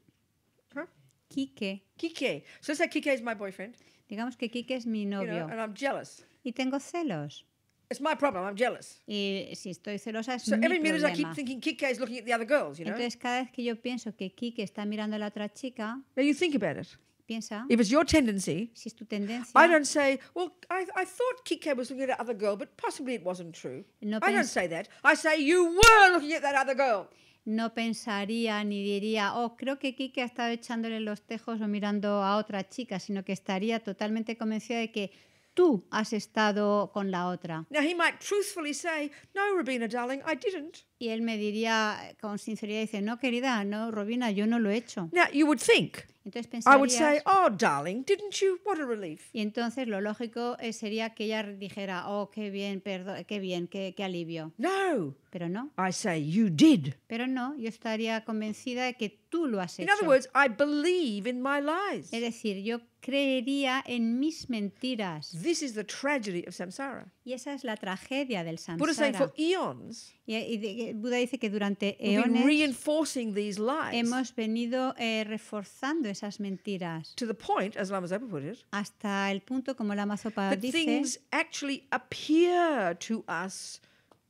Huh? Kike. Kike. So let's say Kike is my boyfriend. Digamos que Kike es mi novio. You know, and I'm jealous. Y tengo celos. It's my problem. I'm jealous. Y si estoy celosa es so mi every minute problema. I keep thinking Kike is looking at the other girls, you know? Entonces cada vez que yo pienso que Kike está mirando a la otra chica, Now you think about it. piensa. If it's your tendency, si es tu tendencia, I don't say, well, I, I thought Kike was looking at that other girl, but possibly it wasn't true. No I don't say that. I say you were looking at that other girl. No pensaría ni diría, oh, creo que Kike ha estado echándole los tejos o mirando a otra chica, sino que estaría totalmente convencida de que tú has estado con la otra. Now he might truthfully say, "No, Rabina darling, I didn't." y él me diría con sinceridad, dice, no querida, no, Robina, yo no lo he hecho. Now you would think. Entonces pensaría, I would say, oh darling, didn't you? What a relief. Y entonces lo lógico eh, sería que ella dijera, oh qué bien, perdón, qué bien, qué, alivio. No. Pero no. I say you did. Pero no, yo estaría convencida de que tú lo has hecho. In other words, I believe in my lies. Es decir, yo creería en mis mentiras. This is the tragedy of samsara. Y esa es la tragedia del samsara. Buddha saying for eons, y, y, Buda dice que durante eones reinforcing these lies hemos venido eh, reforzando esas mentiras. To the point, as Lama Zopa put it, hasta el punto, como Lama Zopa dice, things actually appear to us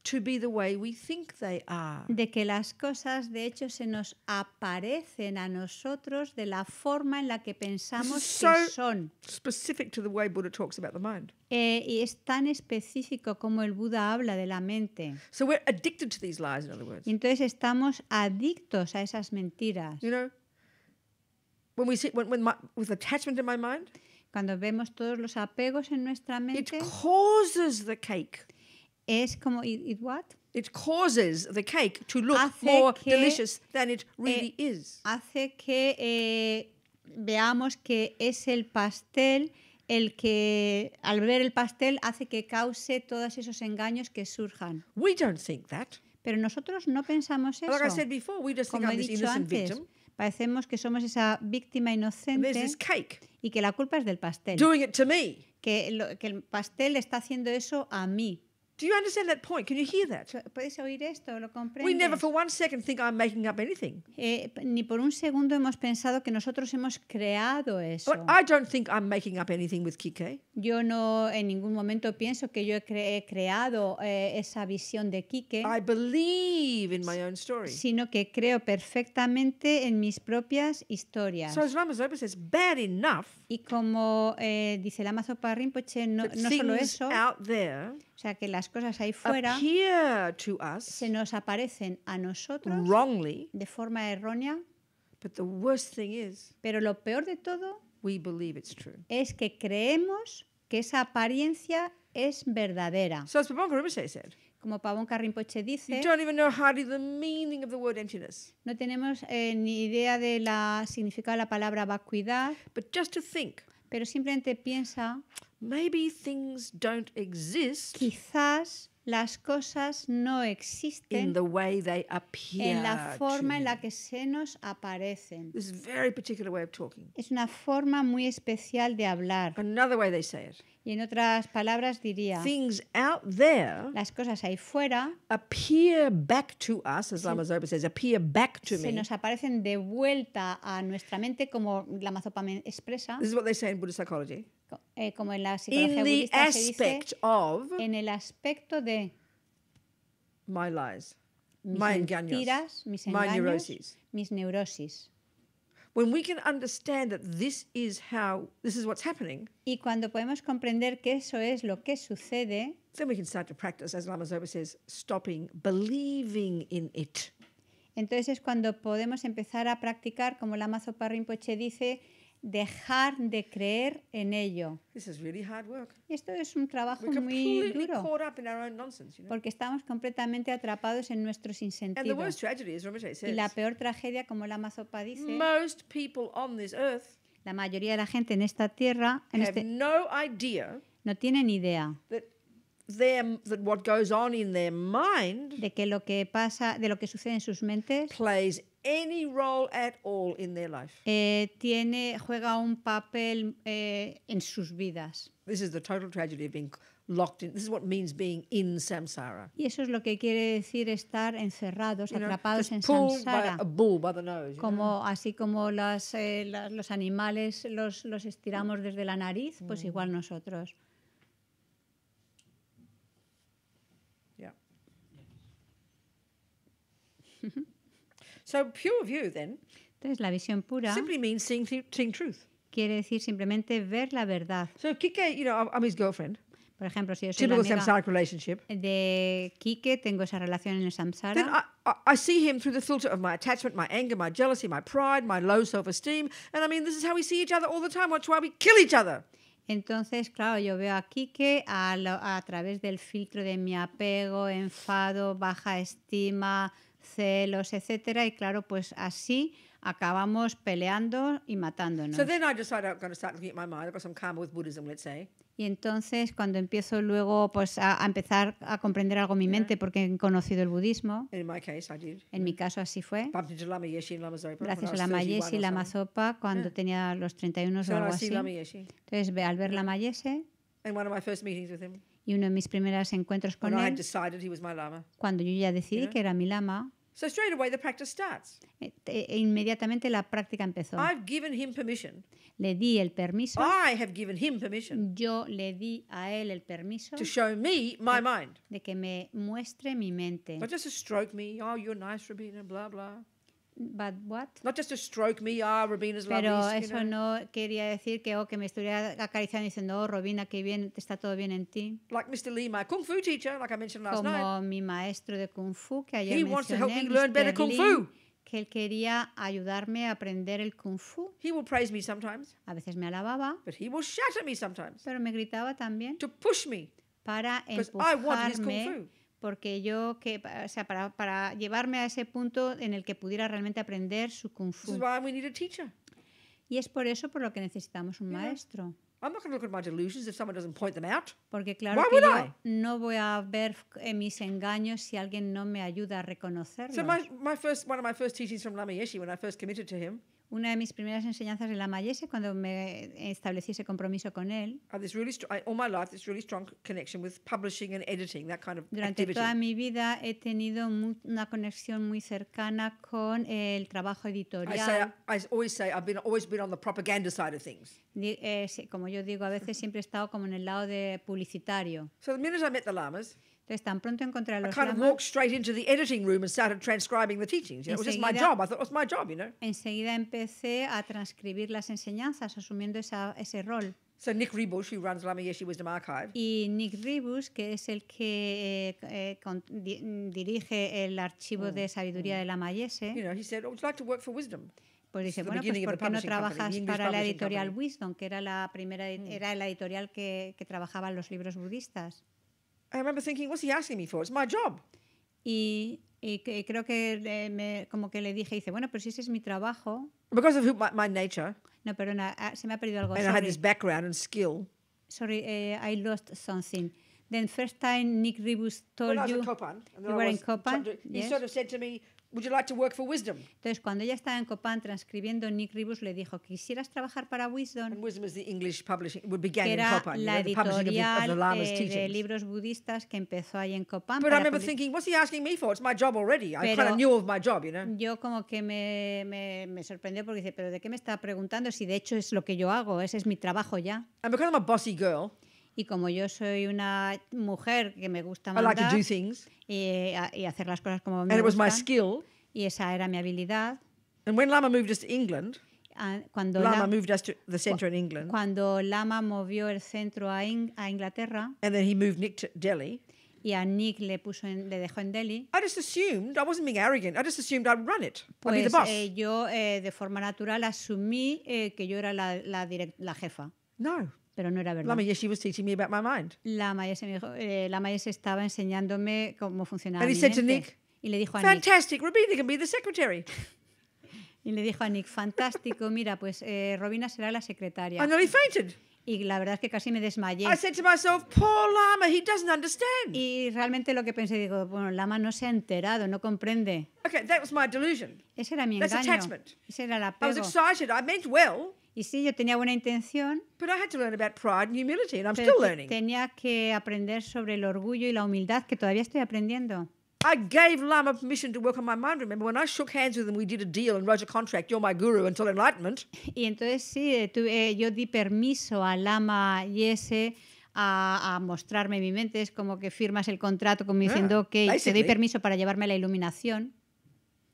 to be the way we think they are. De que las cosas de hecho se nos aparecen a nosotros de la forma en la que pensamos so que son. Specific to the way Buddha talks about the mind. Eh, y es tan específico como el Buda habla de la mente. So we're addicted to these lies, in other words. entonces estamos adictos a esas mentiras. You know, when we see, when, when my, with attachment in my mind. Cuando vemos todos los apegos en nuestra mente. It causes the cake es como it, what? It causes the cake to look hace more que, delicious than it e really is. que eh, veamos que es el pastel el que al ver el pastel hace que cause todos esos engaños que surjan. We don't think that. Pero nosotros no pensamos eso. Como he dicho antes, parecemos que somos esa víctima inocente y que la culpa es del pastel. Que, que el pastel está haciendo eso a mí. Do you understand that point? Can you hear that? ¿Puedes oír esto? ¿Lo comprendes? We never for one second think I'm making up anything. Eh, ni por un segundo hemos pensado que nosotros hemos creado eso. But I don't think I'm making up anything with Kike. Yo no en ningún momento pienso que yo he, cre he creado eh, esa visión de Kike. I believe in my own story. Sino que creo perfectamente en mis propias historias. So as Lama Zopa says, bad enough. Y como eh, dice la Zopa Parrinpoche, pues no, no solo eso. out there. O sea que las cosas ahí fuera se nos aparecen a nosotros de forma errónea. pero lo peor de todo es que creemos que esa apariencia es verdadera. como Pavón Carrinpoche dice, no tenemos eh, ni idea de la significado de la palabra vacuidad. pero simplemente piensa Maybe things don't exist. Quizás las cosas no existen in the way they appear en la forma en la que se nos aparecen. This very particular way of talking. Es una forma muy especial de hablar. Another way they say it. Y en otras palabras diría, things out there las cosas ahí fuera appear back to us, as Lama Zopa says, appear back to se me. nos aparecen de vuelta a nuestra mente como la mazopa expresa. This is what they say in Buddhist psychology. Eh, como en la psicología in budista the se dice, of en el aspecto de my lies, mis my mentiras, engaños, mis engaños, my neuroses. mis neurosis. When we can understand that this is how this is what's happening. Y cuando podemos comprender que eso es lo que sucede. Then we can start to practice, as Lama Zopa says, stopping, believing in it. Entonces es cuando podemos empezar a practicar, como Lama Zopa Rinpoche dice, dejar de creer en ello. Esto es un trabajo muy duro porque estamos completamente atrapados en nuestros sinsentido. y la peor tragedia, como la Mazopa dice, la mayoría de la gente en esta tierra en este, no, idea no tienen idea in their mind de que lo que pasa, de lo que sucede en sus mentes any role at all in their life. Eh, tiene, juega un papel eh, en sus vidas. This is the total tragedy of being locked in. This is what means being in samsara. Y eso es lo que quiere decir estar encerrados, you know, atrapados en samsara. By a bull by the nose, como know? así como las, eh, los animales los, los estiramos desde la nariz, pues mm. pues igual nosotros. So pure view then. Entonces la visión pura. Simply means seeing, seeing truth. Quiere decir simplemente ver la verdad. So Kike, you know, I'm his girlfriend. Por ejemplo, si yo soy Typical la amiga relationship. de Kike, tengo esa relación en el samsara. Then I, I, see him through the filter of my attachment, my anger, my jealousy, my pride, my low self-esteem, and I mean this is how we see each other all the time. That's why we kill each other. Entonces, claro, yo veo a Kike a, lo, a través del filtro de mi apego, enfado, baja estima, celos, etcétera, y claro, pues así acabamos peleando y matándonos. Y entonces cuando empiezo luego pues a, empezar a comprender algo en mi mente porque he conocido el budismo. En mi caso así fue. Gracias a Lama Yeshe y Lama Zopa cuando tenía los 31 o algo así. Entonces al ver Lama Yeshe, y uno de mis primeros encuentros con él, cuando yo ya decidí que era mi lama, eh, e inmediatamente la práctica empezó. Le di el permiso. Yo le di a él el permiso. de, que me muestre mi mente. No just stroke Oh, you're nice, Rabina, blah blah. But what? Not just to stroke me, ah, Robina's Pero lovely, eso you know? no quería decir que, oh, que me estuviera acariciando diciendo, oh, Robina, que bien, está todo bien en ti. Like Mr. Lee, my kung fu teacher, like I mentioned last Como night. mi maestro de kung fu que ayer He mencioné, wants to help me Mr. learn better kung fu. que él quería ayudarme a aprender el kung fu. He will praise me sometimes. A veces me alababa. But he will shatter me sometimes. Pero me gritaba también. To push me. Para empujarme. I want his kung fu porque yo, que, o sea, para, para llevarme a ese punto en el que pudiera realmente aprender su kung fu. This is why we need a teacher. Y es por eso por lo que necesitamos un you maestro. Know. I'm not going to look at my delusions if someone doesn't point them out. Porque claro Why que yo I? no voy a ver eh, mis engaños si alguien no me ayuda a reconocerlos. So my, my first one of my first teachings from Lama Yeshe when I first committed to him una de mis primeras enseñanzas de la Mayese cuando me establecí ese compromiso con él. Durante toda mi vida he tenido una conexión muy cercana con el trabajo editorial. Eh, como yo digo, a veces siempre he estado como en el lado de publicitario. Entonces, tan pronto encontré a los I kind of walked straight into the editing room and started transcribing the teachings. You know, it was just my job. I thought it was my job, you know. Enseguida empecé a transcribir las enseñanzas, asumiendo esa, ese rol. So Nick Rebush, who runs Lama Yeshi Wisdom Archive. Y Nick Rebush, que es el que eh, eh, con, di, dirige el archivo mm, de sabiduría mm. de Lama Yeshe. You know, he said, oh, "Would you like to work for Wisdom?" Pues dice, bueno, pues ¿por qué no trabajas para la editorial Wisdom, que era la primera mm. era la editorial que, que trabajaba los libros budistas? I remember thinking, what's he asking me for? It's my job. Y, y creo que me, como que le dije, dice, bueno, pero si ese es mi trabajo. Because of my, my nature. No, perdona, ah, se me ha perdido algo. And I had this background and skill. Sorry, eh, I lost something. Then first time Nick Ribus told you I in Copan, you were in Copan. He sort of said to me, Would you like to work for wisdom? Entonces, cuando ella estaba en Copán transcribiendo, Nick Ribus le dijo, ¿quisieras trabajar para Wisdom? And wisdom is the English publishing, well, began que era in Copan, la you know, the editorial of the, of the eh, de libros budistas que empezó ahí en Copán. But I remember thinking, what's he asking me for? It's my job already. I kind of knew of my job, you know. Yo como que me, me, me sorprendió porque dice, pero ¿de qué me está preguntando si de hecho es lo que yo hago? Ese es mi trabajo ya. And because I'm a bossy girl. Y como yo soy una mujer que me gusta mandar like do things, y, y, hacer las cosas como me my skill, y esa era mi habilidad. And when Lama moved us to England, ah, cuando Lama la, moved us to the center in England. Cuando Lama movió el centro a, In, a Inglaterra. And then he moved Nick to Delhi. Y a Nick le puso en, le dejó en Delhi. I just assumed I wasn't being arrogant. I just assumed I'd run it. Pues, I'd be pues, the boss. Eh, yo eh, de forma natural asumí eh, que yo era la, la, la jefa. No pero no era verdad. Lama Yeshi was teaching me about my mind. La Maya se me dijo, eh, la Maya se estaba enseñándome cómo funcionaba And he mi said mente. To Nick, y le dijo a Fantastic, Nick, Robina can be the secretary. Y le dijo a Nick, fantástico, mira, pues eh, Robina será la secretaria. I nearly fainted. Y la verdad es que casi me desmayé. I said to myself, Poor Lama, he doesn't understand. Y realmente lo que pensé, digo, bueno, Lama no se ha enterado, no comprende. Okay, that was my delusion. Ese era mi That's engaño. attachment. Ese era el apego. I was excited, I meant well. Y sí, yo tenía buena intención. pero Tenía que aprender sobre el orgullo y la humildad, que todavía estoy aprendiendo. Y entonces sí, yo di permiso a Lama Yese a, a mostrarme mi mente. Es como que firmas el contrato como ah, diciendo, que te doy permiso para llevarme a la iluminación.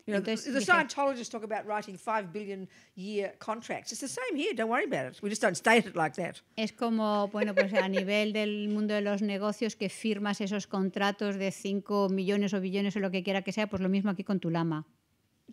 You know, There's, the Scientologists talk about writing five billion year contracts. It's the same here. Don't worry about it. We just don't state it like that. Es como, bueno, pues a nivel del mundo de los negocios que firmas esos contratos de 5 millones o billones o lo que quiera que sea, pues lo mismo aquí con tu lama.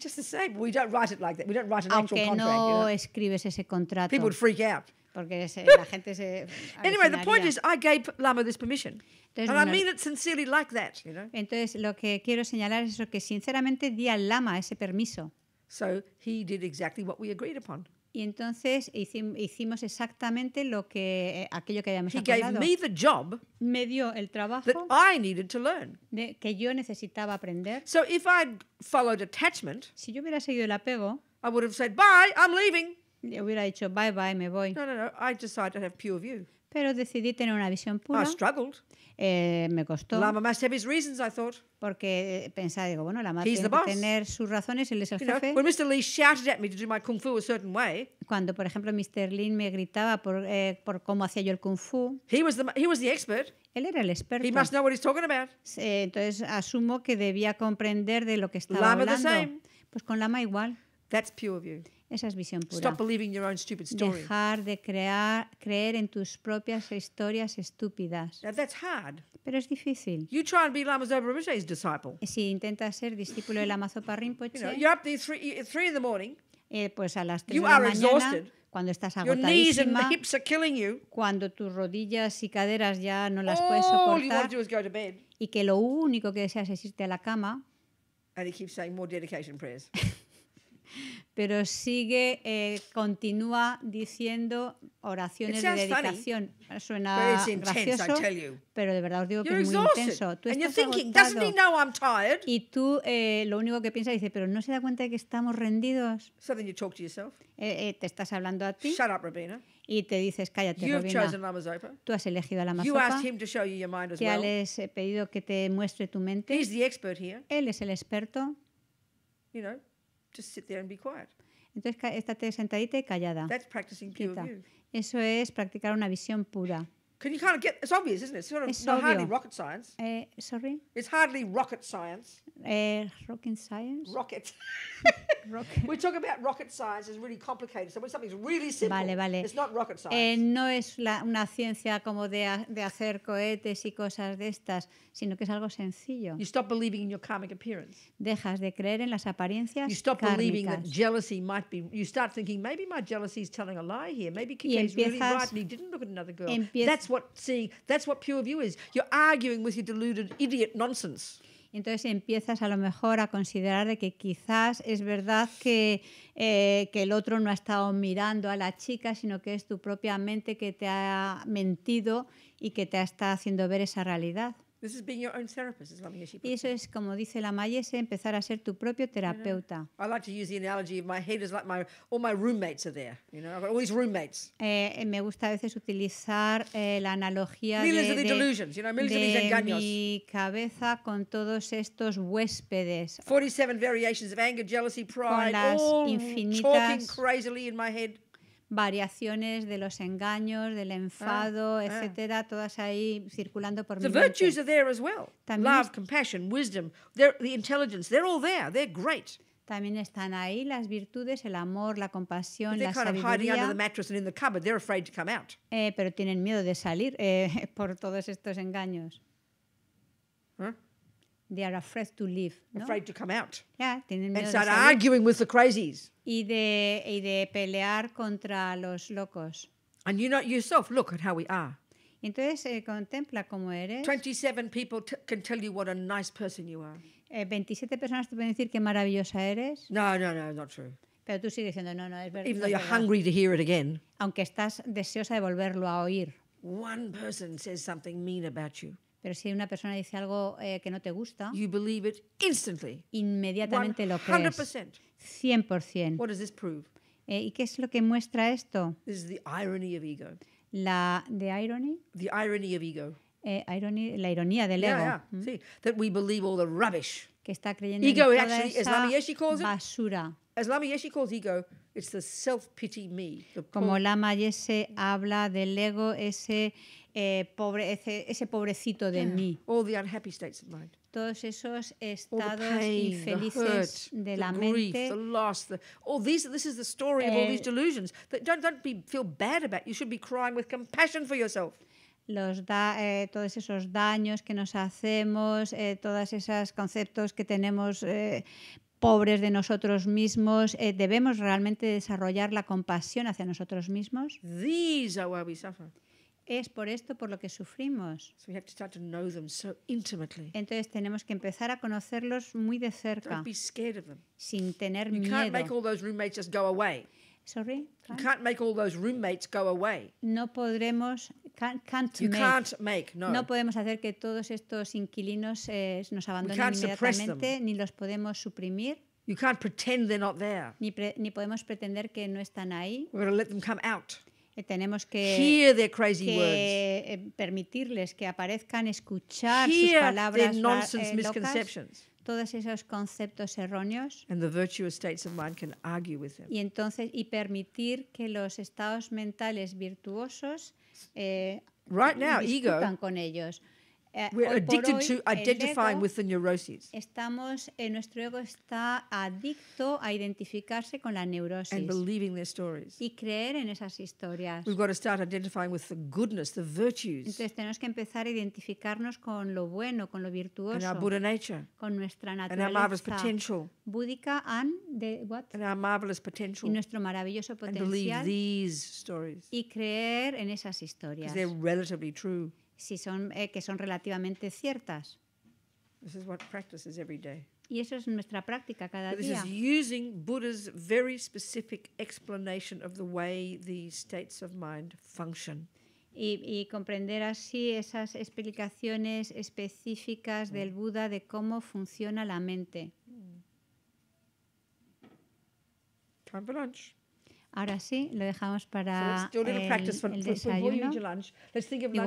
Just the same. We don't write it like that. We don't write an Aunque actual contract. Aunque no you know? escribes ese contrato. People would freak out. Porque se, la gente se. anyway, the point is, I gave Lama this permission. Entonces, And I mean it sincerely like that, you know? Entonces, lo que quiero señalar es eso, que sinceramente di al Lama ese permiso. So he did exactly what we agreed upon. Y entonces hicimos exactamente lo que eh, aquello que habíamos he Gave me, the job me dio el trabajo that I needed to learn. De, que yo necesitaba aprender. So if I'd followed attachment, si yo hubiera seguido el apego, I would have said, "Bye, I'm leaving." Le hubiera dicho, bye bye, me voy. No, no, no. I decided to have pure view. Pero decidí tener una visión pura. I struggled. Eh, me costó. Lama must have his reasons, I thought. Porque eh, pensaba, digo, bueno, Lama madre tiene que tener sus razones, él es el jefe. when Mr. Lee shouted at me to do my kung fu a certain way. Cuando, por ejemplo, Mr. Lee me gritaba por, eh, por cómo hacía yo el kung fu. He was the, he was the expert. Él era el experto. He must know what he's talking about. Eh, entonces asumo que debía comprender de lo que estaba Lama hablando. The same. Pues con Lama igual. That's pure view. Esa es visión pura. Dejar de creer en tus propias historias estúpidas. Pero es difícil. Si intentas ser discípulo de Lama eh, pues a las 3 de la mañana, cuando estás agotadísima, cuando tus rodillas y caderas ya no las puedes soportar, y que lo único que deseas es irte a la cama. pero sigue, eh, continúa diciendo oraciones de dedicación. Suena gracioso, pero de verdad os digo que es muy intenso. Tú estás thinking, y tú eh, lo único que piensas dice, pero ¿no se da cuenta de que estamos rendidos? Eh, eh, te estás hablando a ti. y te dices, cállate, Robina, tú has elegido a la Mazopa, ya les he pedido que te muestre tu mente. Él es el experto. You know. Entonces estate sentadita y callada. Eso es practicar una visión pura. Can you kind of get? It's obvious, isn't it? It's, sort of, it's not hardly rocket science. Eh, sorry. It's hardly rocket science. Eh, rocket science. Rocket. we talk about rocket science It's really complicated. So when something's really simple, it's not rocket science. Eh, no es la, una ciencia como de, de hacer cohetes y cosas de estas, sino que es algo sencillo. You stop believing in your karmic appearance. Dejas de creer en las apariencias You stop believing that jealousy might be. You start thinking maybe my jealousy is telling a lie here. Maybe Kike's is really right and he didn't look at another girl. Entonces empiezas a lo mejor a considerar de que quizás es verdad que, eh, que el otro no ha estado mirando a la chica, sino que es tu propia mente que te ha mentido y que te está haciendo ver esa realidad. This is being your own therapist, is something she puts y eso es como dice la Mayese, empezar a ser tu propio terapeuta. me gusta a veces utilizar eh, la analogía de, de, you know, de, mi cabeza con todos estos huéspedes. 47 variations of anger, jealousy, pride, con las all infinitas. Talking crazily in my head variaciones de los engaños, del ah, enfado, ah, etcétera, ah. todas ahí circulando por mi virtues are there as well. También Love, compassion, wisdom, the intelligence, they're all there. They're great. También están ahí las virtudes, el amor, la compasión, la sabiduría. Eh, pero tienen miedo de salir eh, por todos estos engaños. Huh? They are afraid to leave. No? Afraid to come out. Yeah, tienen miedo and start de salir. arguing with the crazies y de, y de pelear contra los locos. And you know yourself, look at how we are. Entonces eh, contempla cómo eres. 27 people t- can tell you what a nice person you are. Eh, 27 personas te pueden decir qué maravillosa eres. No, no, no, not true. Pero tú sigues diciendo, no, no, es verdad. Even though you're hungry to hear it again. Aunque estás deseosa de volverlo a oír. One person says something mean about you. Pero si una persona dice algo eh, que no te gusta, you believe it instantly. inmediatamente 100%. lo crees. 100%. What does this prove? Eh, ¿Y qué es lo que muestra esto? This is the irony of ego. La the irony? The irony of ego. Eh, irony, la ironía del yeah, ego. Yeah. Mm. See, that we believe all the rubbish. Que está creyendo ego en toda actually, esa calls basura. As Lama Yeshe calls ego, it's the self-pity me. The Como Lama Yeshe habla del ego, ese eh, pobre, ese, ese, pobrecito de yeah. mí. All the unhappy states of mind. Todos esos estados pain, infelices hurt, de la grief, mente. The loss, the, all these, this is the story eh, of all eh, these delusions. That don't, don't be, feel bad about. You should be crying with compassion for yourself. Los da, eh, todos esos daños que nos hacemos, eh, todos esos conceptos que tenemos eh, pobres de nosotros mismos, eh, debemos realmente desarrollar la compasión hacia nosotros mismos. These are why we suffer. Es por esto por lo que sufrimos. Entonces tenemos que empezar a conocerlos muy de cerca. Sin tener miedo. No podremos no. podemos hacer que todos estos inquilinos eh, nos abandonen inmediatamente ni los podemos suprimir. Ni, podemos pretender que no están ahí. Eh, tenemos que, Hear the crazy que words. Eh, permitirles que aparezcan, escuchar Hear sus palabras ah, eh, nonsense, eh, locas, todos esos conceptos erróneos. And the virtuous states of mind can argue with them. Y entonces y permitir que los estados mentales virtuosos eh, right now, discutan ego, con ellos. Eh, We're addicted hoy, to identifying with the neuroses. Estamos, eh, nuestro ego está adicto a identificarse con la neurosis. And believing their stories. Y creer en esas historias. We've got to start identifying with the goodness, the virtues. Entonces tenemos que empezar a identificarnos con lo bueno, con lo virtuoso. And our Buddha nature. Con nuestra naturaleza. And our marvelous potential. Búdica and de what? And our marvelous potential. Y nuestro maravilloso potencial. And believe these stories. Y creer en esas historias. They're relatively true si son, eh, que son relativamente ciertas. Y eso es nuestra práctica cada día. Y, comprender así esas explicaciones específicas del mm. Buda de cómo funciona la mente. Time Ahora sí, lo dejamos para el, desayuno. Lunch, let's think of no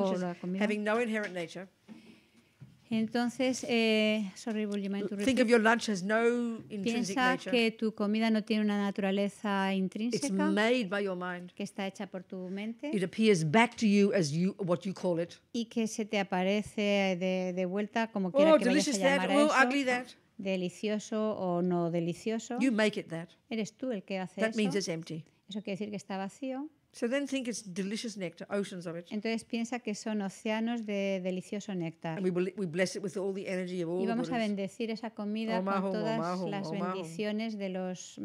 Entonces, your lunch as no intrinsic Piensa nature. que tu comida no tiene una naturaleza intrínseca. Que está hecha por tu mente. It appears back to you as what you call it. Y que se te aparece de, vuelta como quiera que Delicioso o no delicioso. it Eres tú el que hace eso. Eso quiere decir que está vacío. So then think it's delicious nectar, oceans of it. Entonces piensa que son océanos de delicioso néctar. y vamos a bendecir esa comida omahum, con todas omahum, las omahum. bendiciones de los,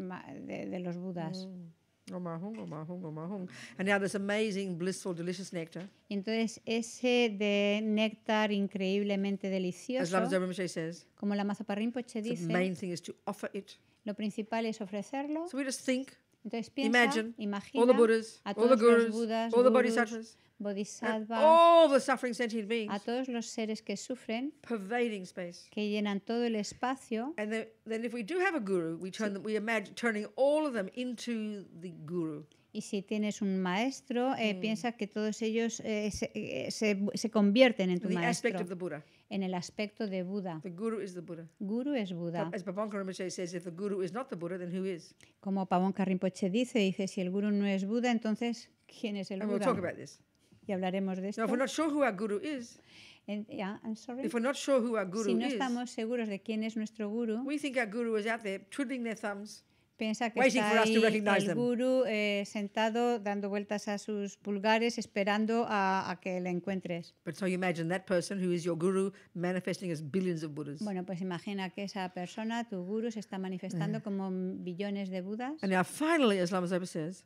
de, de los budas. Mm. Omahung, omahung, omahung. And now this amazing, blissful, delicious nectar. Entonces ese de néctar increíblemente delicioso. As Lama Rinpoche says. Como la Mazapa dice. The main thing is to offer it. Lo principal es ofrecerlo. So we just think. Entonces piensa, Imagine, imagina all the Buddhas, a todos all the gurus, los Budas, all the bodhisattvas, bodhisattvas all the suffering sentient beings, a todos los seres que sufren, pervading space. que llenan todo el espacio. And then, then if we do have a guru, we turn sí. them, we imagine turning all of them into the guru. Y si tienes un maestro, eh, mm. piensa que todos ellos eh, se, eh, se, se, convierten en tu the maestro. Aspect of the Buddha en el aspecto de Buda. The guru is the Buddha. Guru es Buddha. As Pavanka Rinpoche says, if the guru is not the Buddha, then who is? Como Pavanka Rinpoche dice, dice si el guru no es Buda, entonces quién es el And Buda. We'll talk about this. Y hablaremos de esto. Now, if we're not sure who our guru is, And, yeah, I'm sorry. If we're not sure who our guru si no is, estamos seguros de quién es nuestro guru, we think our guru is out there twiddling their thumbs piensa que está ahí el guru eh, sentado dando vueltas a sus pulgares esperando a, que le encuentres. Bueno, pues imagina que esa persona, tu guru, se está manifestando eh. como billones de budas.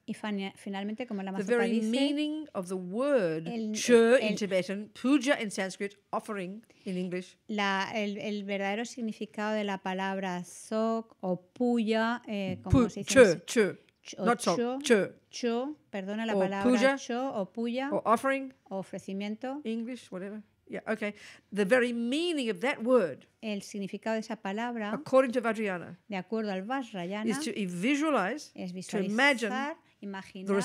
y finalmente, como la Zopa dice, meaning el, La, el, el verdadero significado de la palabra sok o puya, eh, como se dice. Chö, chö. No chö. perdona la o palabra puya, o puya. O offering. ofrecimiento. English, whatever. Yeah, okay. The very meaning of that word. El significado de esa palabra. According to Vajrayana. De acuerdo al Vajrayana. Is to visualize. Es visualizar. To imagine imaginar. los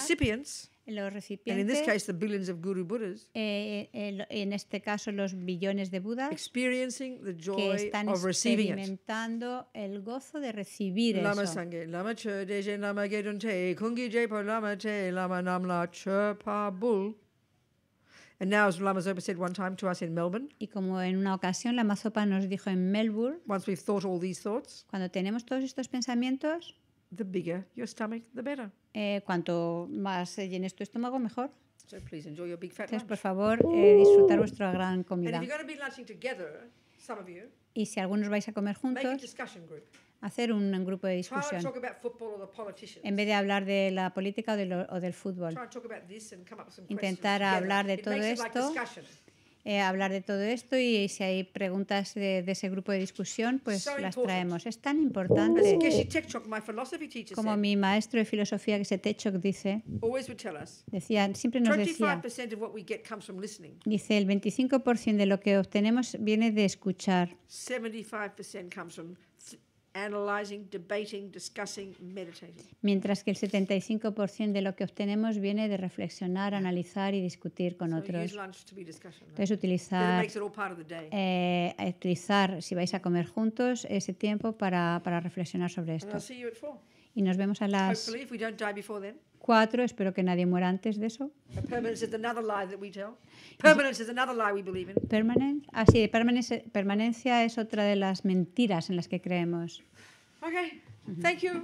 recipientes. en este caso, los billones de Budas. que están experimentando el gozo de recibir eso. y como en una ocasión Lama Zopa nos dijo en Melbourne, cuando tenemos todos estos pensamientos, eh, cuanto más eh, llenes tu estómago, mejor. Entonces, por favor, eh, disfrutar vuestra gran comida. y si algunos vais a comer juntos, hacer un grupo de discusión. En vez de hablar de la política o, o del fútbol, intentar hablar de todo esto eh, hablar de todo esto y si hay preguntas de, ese grupo de discusión, pues las traemos. Es tan uh. importante. Como mi maestro de filosofía, que se techo dice, decía, siempre nos decía, dice, el 25% de lo que obtenemos viene de escuchar. 75% Mientras que el 75% de lo que obtenemos viene de reflexionar, analizar y discutir con otros. Entonces utilizar, eh, utilizar, si vais a comer juntos, ese tiempo para, para reflexionar sobre esto. Y nos vemos a las... Cuatro, espero que nadie muera antes de eso. Permanence is another lie that we tell. Permanence is another lie we believe in. Permanent, ah, sí, permanencia, permanencia es otra de las mentiras en las que creemos. Okay, thank you.